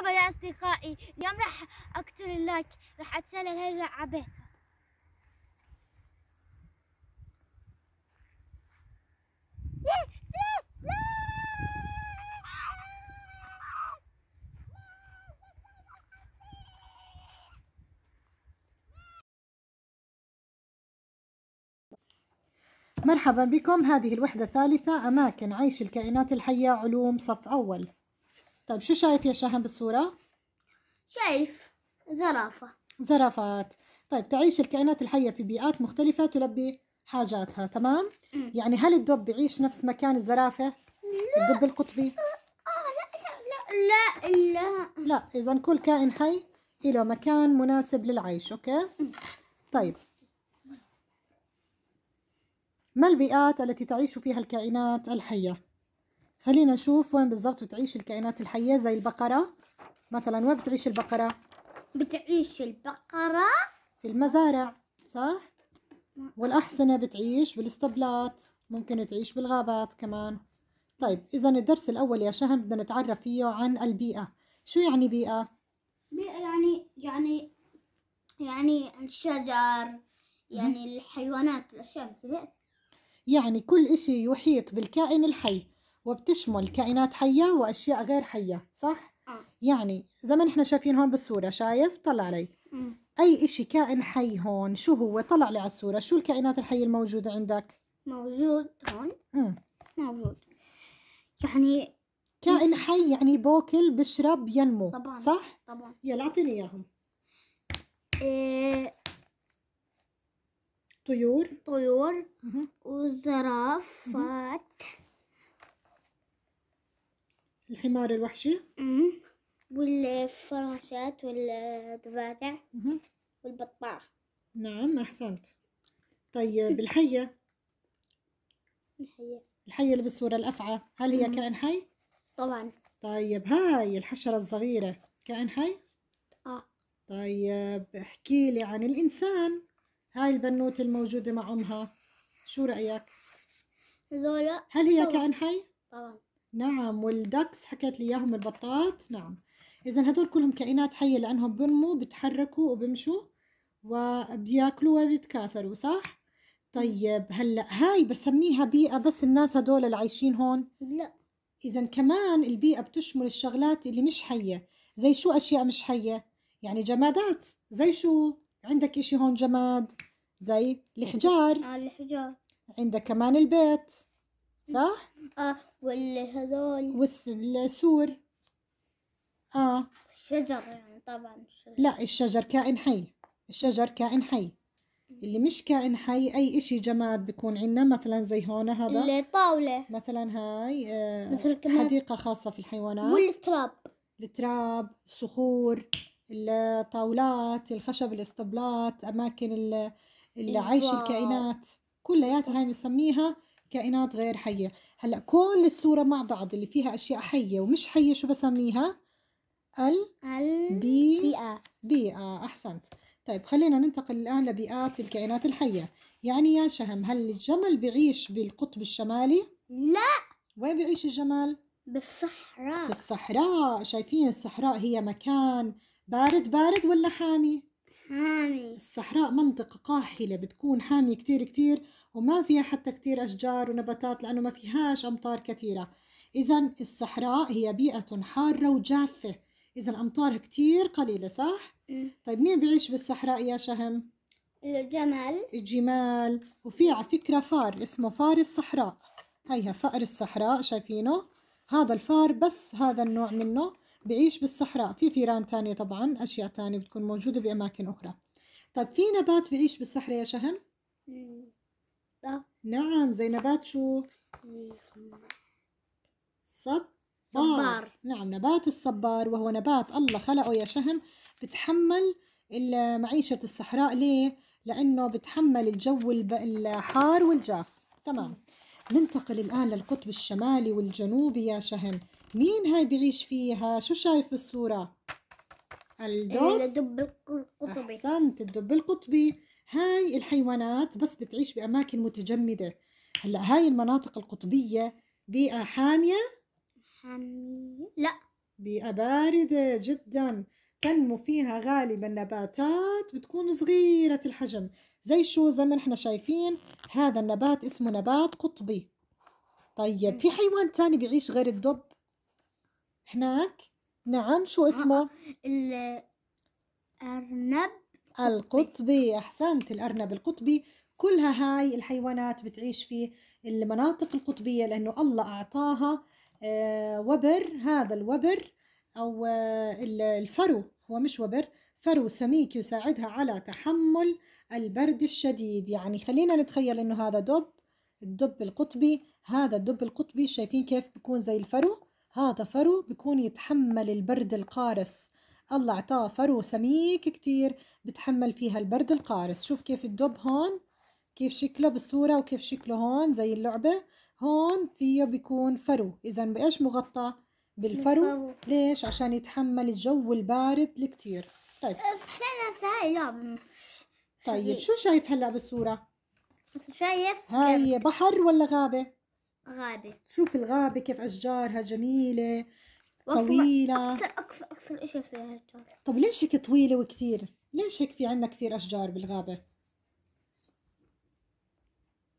مرحبا يا أصدقائي اليوم راح أقتل اللايك راح أتسلى هذا عبيته مرحبا بكم هذه الوحدة الثالثة أماكن عيش الكائنات الحية علوم صف أول طيب شو شايف يا شهم بالصورة؟ شايف زرافة زرافات طيب تعيش الكائنات الحية في بيئات مختلفة تلبي حاجاتها تمام؟ م. يعني هل الدب بيعيش نفس مكان الزرافة؟ لا. الدب القطبي؟ آه، آه، لا لا لا اذا كل كائن حي له مكان مناسب للعيش اوكي طيب ما البيئات التي تعيش فيها الكائنات الحيه خلينا نشوف وين بالضبط بتعيش الكائنات الحية زي البقرة مثلا وين بتعيش البقرة بتعيش البقرة في المزارع صح والأحصنة بتعيش بالاسطبلات ممكن تعيش بالغابات كمان طيب إذا الدرس الأول يا شهم بدنا نتعرف فيه عن البيئة شو يعني بيئة؟ بيئة يعني يعني يعني الشجر يعني الحيوانات الأشياء يعني كل إشي يحيط بالكائن الحي وبتشمل كائنات حية وأشياء غير حية صح؟ آه. يعني زي ما نحن شايفين هون بالصورة شايف؟ طلع علي آه. أي إشي كائن حي هون شو هو؟ طلع لي على الصورة شو الكائنات الحية الموجودة عندك؟ موجود هون آه. موجود يعني كائن حي يعني بوكل بشرب ينمو طبعا صح؟ طبعا يلا أعطيني إياهم إيه... طيور طيور وزرافات الحمار الوحشي والفراشات والضفادع والبطاح نعم أحسنت طيب الحية الحية الحية اللي بالصورة الأفعى هل هي كائن حي؟ طبعا طيب هاي الحشرة الصغيرة كائن حي؟ آه طيب احكي لي عن الإنسان هاي البنوت الموجودة مع أمها شو رأيك؟ هذولا هل هي كائن حي؟ طبعا نعم والدكس حكيت لي اياهم البطات نعم اذا هدول كلهم كائنات حيه لانهم بنموا بتحركوا وبمشوا وبياكلوا وبيتكاثروا صح نعم. طيب هلا هاي بسميها بيئه بس الناس هدول اللي عايشين هون لا اذا كمان البيئه بتشمل الشغلات اللي مش حيه زي شو اشياء مش حيه يعني جمادات زي شو عندك اشي هون جماد زي الحجار آه، الحجار عندك كمان البيت صح؟ اه والهذول والسور اه الشجر يعني طبعا الشجر. لا الشجر كائن حي الشجر كائن حي اللي مش كائن حي اي اشي جماد بيكون عندنا مثلا زي هون هذا اللي طاولة مثلا هاي آه مثل حديقة خاصة في الحيوانات والتراب التراب الصخور الطاولات الخشب الاسطبلات اماكن العيش الكائنات كلياتها هاي بنسميها كائنات غير حية هلأ كل الصورة مع بعض اللي فيها أشياء حية ومش حية شو بسميها البيئة بيئة أحسنت طيب خلينا ننتقل الآن لبيئات الكائنات الحية يعني يا شهم هل الجمل بيعيش بالقطب الشمالي؟ لا وين بيعيش الجمال؟ بالصحراء بالصحراء شايفين الصحراء هي مكان بارد بارد ولا حامي؟ حامي الصحراء منطقة قاحلة بتكون حامية كتير كتير وما فيها حتى كتير أشجار ونباتات لأنه ما فيهاش أمطار كثيرة إذا الصحراء هي بيئة حارة وجافة إذا أمطارها كتير قليلة صح؟ م. طيب مين بيعيش بالصحراء يا شهم؟ الجمال الجمال وفي على فكرة فار اسمه فار الصحراء هيها فأر الصحراء شايفينه؟ هذا الفار بس هذا النوع منه بعيش بالصحراء في فيران تانية طبعا أشياء تانية بتكون موجودة بأماكن أخرى طب في نبات بعيش بالصحراء يا شهم؟ لا نعم زي نبات شو؟ صب صبار نعم نبات الصبار وهو نبات الله خلقه يا شهم بتحمل معيشة الصحراء ليه؟ لأنه بتحمل الجو الحار والجاف تمام ننتقل الآن للقطب الشمالي والجنوبي يا شهم مين هاي بيعيش فيها شو شايف بالصورة الدب إيه، الدب القطبي أحسنت الدب القطبي هاي الحيوانات بس بتعيش بأماكن متجمدة هلا هاي المناطق القطبية بيئة حامية حامية لا بيئة باردة جدا تنمو فيها غالبا نباتات بتكون صغيرة الحجم زي شو زي ما احنا شايفين هذا النبات اسمه نبات قطبي طيب في حيوان تاني بيعيش غير الدب هناك نعم شو آه، آه، اسمه الأرنب القطبي أحسنت الأرنب القطبي كلها هاي الحيوانات بتعيش في المناطق القطبية لأنه الله أعطاها آه، وبر هذا الوبر أو الفرو هو مش وبر فرو سميك يساعدها على تحمل البرد الشديد يعني خلينا نتخيل إنه هذا دب الدب القطبي هذا الدب القطبي شايفين كيف بيكون زي الفرو هذا فرو بيكون يتحمل البرد القارس الله اعطاه فرو سميك كتير بتحمل فيها البرد القارس شوف كيف الدب هون كيف شكله بالصورة وكيف شكله هون زي اللعبة هون فيه بيكون فرو إذا بإيش مغطى بالفرو ليش عشان يتحمل الجو البارد الكتير طيب طيب شو شايف هلا بالصورة شايف هاي بحر ولا غابة غابة شوف الغابة كيف أشجارها جميلة طويلة أكثر أكثر أكثر إشي فيها أشجار طب ليش هيك طويلة وكثير؟ ليش هيك في عنا كثير أشجار بالغابة؟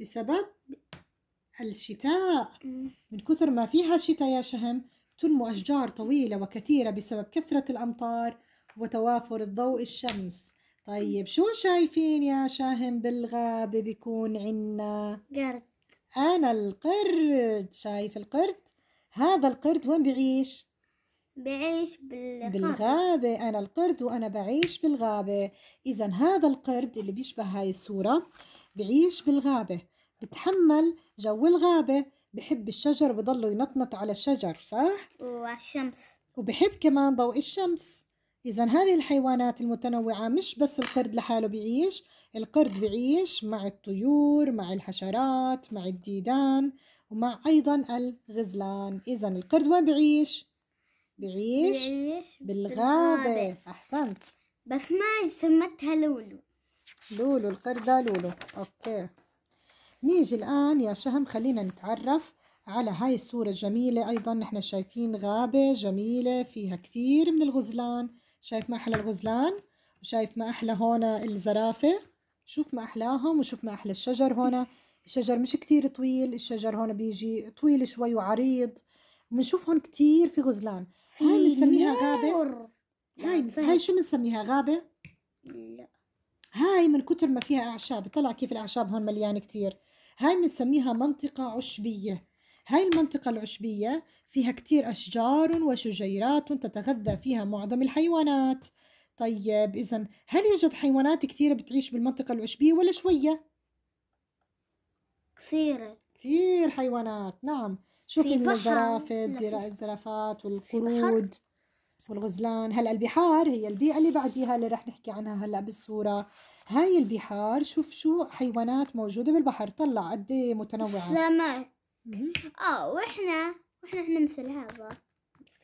بسبب الشتاء من كثر ما فيها شتاء يا شهم تنمو أشجار طويلة وكثيرة بسبب كثرة الأمطار وتوافر الضوء الشمس طيب شو شايفين يا شاهم بالغابة بيكون عنا؟ قرد أنا القرد شايف القرد هذا القرد وين بعيش بعيش بالغابة. بالغابة أنا القرد وأنا بعيش بالغابة إذا هذا القرد اللي بيشبه هاي الصورة بعيش بالغابة بتحمل جو الغابة بحب الشجر بضله ينطنط على الشجر صح؟ وعلى الشمس وبحب كمان ضوء الشمس إذا هذه الحيوانات المتنوعة مش بس القرد لحاله بيعيش القرد بيعيش مع الطيور مع الحشرات مع الديدان ومع أيضا الغزلان إذا القرد وين بيعيش؟ بيعيش, بيعيش بالغابة. بالغابة أحسنت بس ما سمتها لولو لولو القردة لولو أوكي نيجي الآن يا شهم خلينا نتعرف على هاي الصورة الجميلة أيضا نحن شايفين غابة جميلة فيها كثير من الغزلان شايف ما أحلى الغزلان وشايف ما أحلى هون الزرافة شوف ما أحلاهم وشوف ما أحلى الشجر هون الشجر مش كتير طويل الشجر هون بيجي طويل شوي وعريض بنشوف هون كتير في غزلان هاي بنسميها غابة هاي هاي شو بنسميها غابة؟ هاي من كتر ما فيها أعشاب طلع كيف الأعشاب هون مليانة كتير هاي بنسميها منطقة عشبية هاي المنطقة العشبية فيها كتير أشجار وشجيرات تتغذى فيها معظم الحيوانات طيب إذا هل يوجد حيوانات كثيرة بتعيش بالمنطقة العشبية ولا شوية؟ كثيرة كثير حيوانات نعم شوفي من الزرافة الزرافات والقرود والغزلان هلا البحار هي البيئة اللي بعديها اللي رح نحكي عنها هلا بالصورة هاي البحار شوف شو حيوانات موجودة بالبحر طلع قد إيه متنوعة سمك اه واحنا واحنا احنا مثل هذا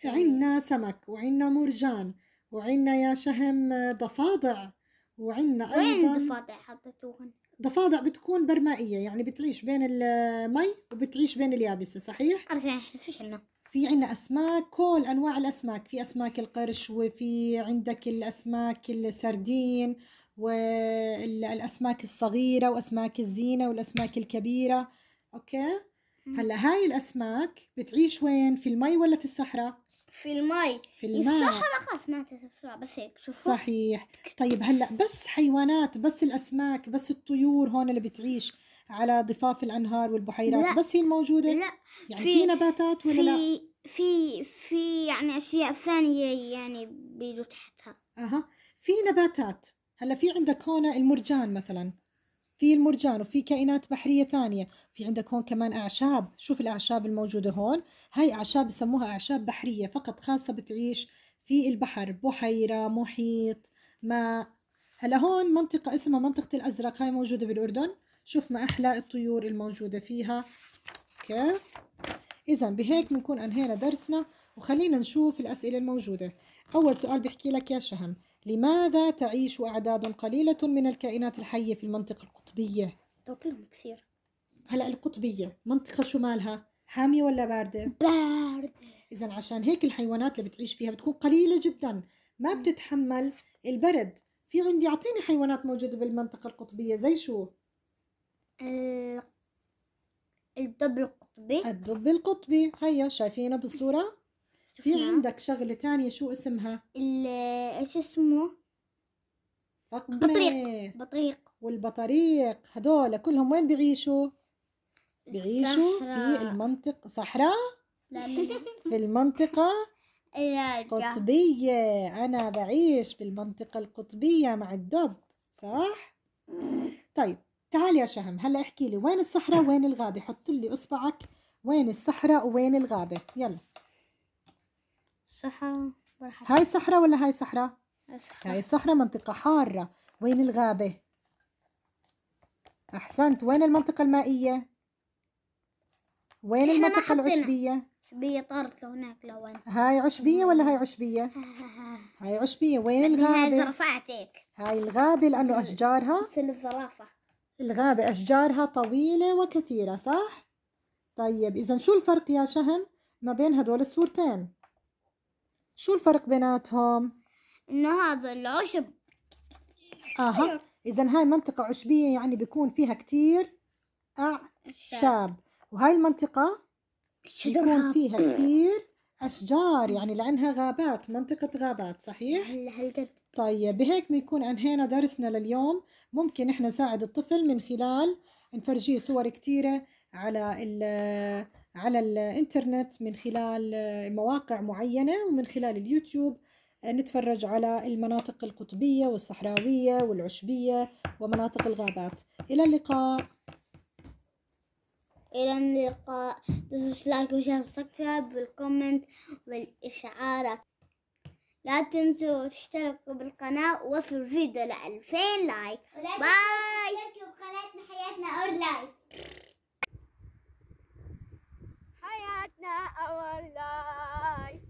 عندنا سمك وعندنا مرجان وعندنا يا شهم ضفادع وعندنا ايضا وين الضفادع حطيتوهن؟ ضفادع بتكون برمائيه يعني بتعيش بين المي وبتعيش بين اليابسه صحيح؟ احنا فيش عندنا في عنا اسماك كل انواع الاسماك في اسماك القرش وفي عندك الاسماك السردين والاسماك الصغيره واسماك الزينه والاسماك الكبيره اوكي هلا هاي الاسماك بتعيش وين في المي ولا في الصحراء في المي في الماء الصحراء خلص ما تسرع بس هيك شوفوا صحيح طيب هلا بس حيوانات بس الاسماك بس الطيور هون اللي بتعيش على ضفاف الانهار والبحيرات لا. بس هي الموجوده لا يعني في, في نباتات ولا في لا في في يعني اشياء ثانيه يعني بيجوا تحتها اها في نباتات هلا في عندك هون المرجان مثلا في المرجان وفي كائنات بحرية ثانية في عندك هون كمان أعشاب شوف الأعشاب الموجودة هون هاي أعشاب بسموها أعشاب بحرية فقط خاصة بتعيش في البحر بحيرة محيط ماء هلا هون منطقة اسمها منطقة الأزرق هاي موجودة بالأردن شوف ما أحلى الطيور الموجودة فيها أوكي إذا بهيك بنكون أنهينا درسنا وخلينا نشوف الأسئلة الموجودة أول سؤال بحكي لك يا شهم لماذا تعيش أعداد قليلة من الكائنات الحية في المنطقة القطبية؟ دوبلهم كثير هلا القطبية منطقة شو مالها؟ حامية ولا باردة؟ باردة إذا عشان هيك الحيوانات اللي بتعيش فيها بتكون قليلة جدا ما بتتحمل البرد في عندي أعطيني حيوانات موجودة بالمنطقة القطبية زي شو؟ الدب القطبي الدب القطبي هيا شايفينه بالصورة في عندك شغلة تانية شو اسمها؟ ال ايش اسمه؟ فقمة بطريق بطريق والبطريق هدول كلهم وين بيعيشوا؟ بيعيشوا في المنطقة صحراء؟ لا في المنطقة قطبية أنا بعيش بالمنطقة القطبية مع الدب صح؟ طيب تعال يا شهم هلا احكي لي وين الصحراء وين الغابة حط لي إصبعك وين الصحراء وين الغابة يلا صحراء هاي صحراء ولا هاي صحراء؟ صحراء هاي صحراء منطقة حارة وين الغابة؟ أحسنت وين المنطقة المائية؟ وين المنطقة العشبية؟ عشبية طارت هناك لوين هاي عشبية ولا هاي عشبية؟ هاي عشبية وين الغابة؟ هاي زرفاتك هاي الغابة لأنه أشجارها في الزرافة الغابة أشجارها طويلة وكثيرة صح؟ طيب إذا شو الفرق يا شهم ما بين هدول الصورتين؟ شو الفرق بيناتهم؟ إنه هذا العشب اها اذا هاي منطقة عشبية يعني بيكون فيها كتير اعشاب وهاي المنطقة بيكون فيها كتير اشجار يعني لانها غابات منطقة غابات صحيح؟ هلا طيب بهيك بنكون انهينا درسنا لليوم ممكن احنا نساعد الطفل من خلال نفرجيه صور كتيرة على ال على الانترنت من خلال مواقع معينة ومن خلال اليوتيوب نتفرج على المناطق القطبية والصحراوية والعشبية ومناطق الغابات إلى اللقاء إلى اللقاء تنسوش لايك وشير وسبسكرايب والكومنت والإشعارات لا تنسوا تشتركوا بالقناة ووصلوا الفيديو لألفين لايك ولا باي تشتركوا بقناتنا حياتنا أور لايك حياتنا our life